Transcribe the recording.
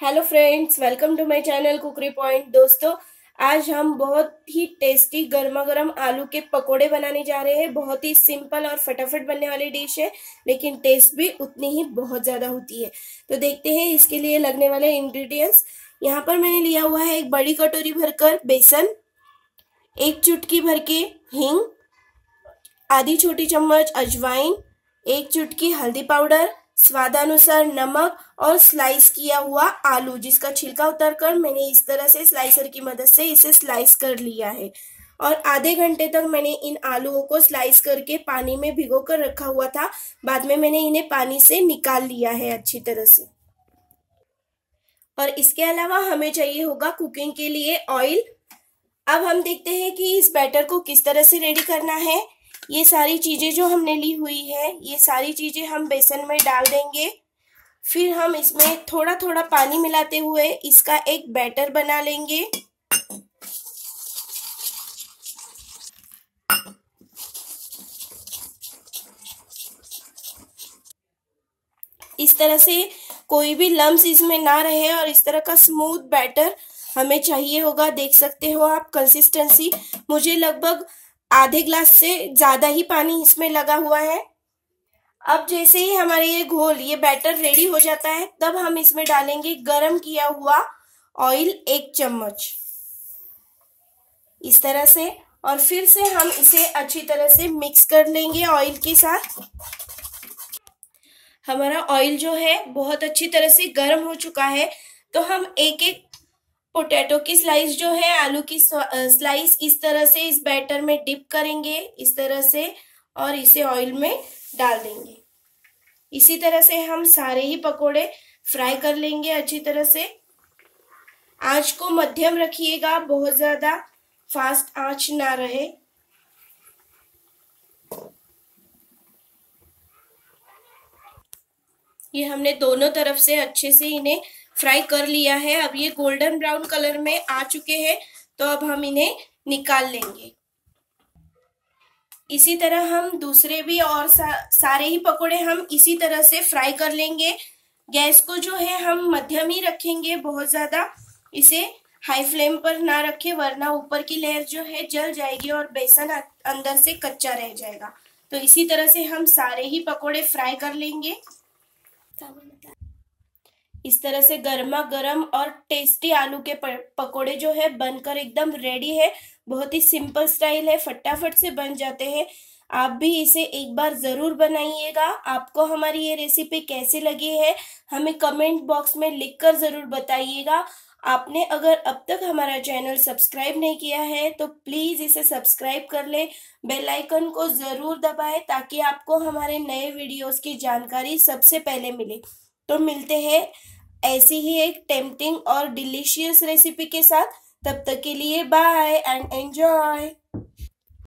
hello friends welcome to my channel cookery point दोस्तों आज हम बहुत ही टेस्टी गर्मा गर्म आलू के पकोड़े बनाने जा रहे हैं बहुत ही सिंपल और फटाफट बनने वाली डिश है लेकिन टेस्ट भी उतनी ही बहुत ज़्यादा होती है तो देखते हैं इसके लिए लगने वाले इंग्रेडिएंट्स यहाँ पर मैंने लिया हुआ है एक बड़ी कटोरी भरकर बेसन एक चुटकी भर के हींग आधी छोटी चम्मच अजवाइन एक चुटकी हल्दी पाउडर स्वादानुसार नमक और स्लाइस किया हुआ आलू जिसका छिलका उतार मैंने इस तरह से स्लाइसर की मदद से इसे स्लाइस कर लिया है और आधे घंटे तक मैंने इन आलूओं को स्लाइस करके पानी में भिगो कर रखा हुआ था बाद में मैंने इन्हें पानी से निकाल लिया है अच्छी तरह से और इसके अलावा हमें चाहिए होगा कुकिंग के लिए ऑयल अब हम देखते हैं कि इस बैटर को किस तरह से रेडी करना है ये सारी चीज़ें जो हमने ली हुई है ये सारी चीज़ें हम बेसन में डाल देंगे फिर हम इसमें थोड़ा थोड़ा पानी मिलाते हुए इसका एक बैटर बना लेंगे इस तरह से कोई भी लम्स इसमें ना रहे और इस तरह का स्मूथ बैटर हमें चाहिए होगा देख सकते हो आप कंसिस्टेंसी मुझे लगभग आधे ग्लास से ज़्यादा ही पानी इसमें लगा हुआ है अब जैसे ही हमारे ये घोल ये बैटर रेडी हो जाता है तब हम इसमें डालेंगे गरम किया हुआ ऑयल एक चम्मच इस तरह से और फिर से हम इसे अच्छी तरह से मिक्स कर लेंगे ऑयल के साथ हमारा ऑयल जो है बहुत अच्छी तरह से गर्म हो चुका है तो हम एक एक पोटैटो की स्लाइस जो है आलू की स्लाइस इस तरह से इस बैटर में डिप करेंगे इस तरह से और इसे ऑयल में डाल देंगे इसी तरह से हम सारे ही पकोड़े फ्राई कर लेंगे अच्छी तरह से आंच को मध्यम रखिएगा बहुत ज़्यादा फास्ट आंच ना रहे ये हमने दोनों तरफ से अच्छे से इन्हें फ्राई कर लिया है अब ये गोल्डन ब्राउन कलर में आ चुके हैं तो अब हम इन्हें निकाल लेंगे इसी तरह हम दूसरे भी और सा, सारे ही पकोड़े हम इसी तरह से फ्राई कर लेंगे गैस को जो है हम मध्यम ही रखेंगे बहुत ज़्यादा इसे हाई फ्लेम पर ना रखें वरना ऊपर की लेयर जो है जल जाएगी और बेसन अं, अंदर से कच्चा रह जाएगा तो इसी तरह से हम सारे ही पकोड़े फ्राई कर लेंगे इस तरह से गर्मा गर्म और टेस्टी आलू के पकोड़े जो है बनकर एकदम रेडी है बहुत ही सिंपल स्टाइल है फटाफट से बन जाते हैं आप भी इसे एक बार ज़रूर बनाइएगा आपको हमारी ये रेसिपी कैसी लगी है हमें कमेंट बॉक्स में लिखकर ज़रूर बताइएगा आपने अगर अब तक हमारा चैनल सब्सक्राइब नहीं किया है तो प्लीज़ इसे सब्सक्राइब कर ले बेल आइकन को ज़रूर दबाएं ताकि आपको हमारे नए वीडियोस की जानकारी सबसे पहले मिले तो मिलते हैं ऐसी ही एक टेम्पटिंग और डिलीशियस रेसिपी के साथ तब तक के लिए बाय एंड एंजॉय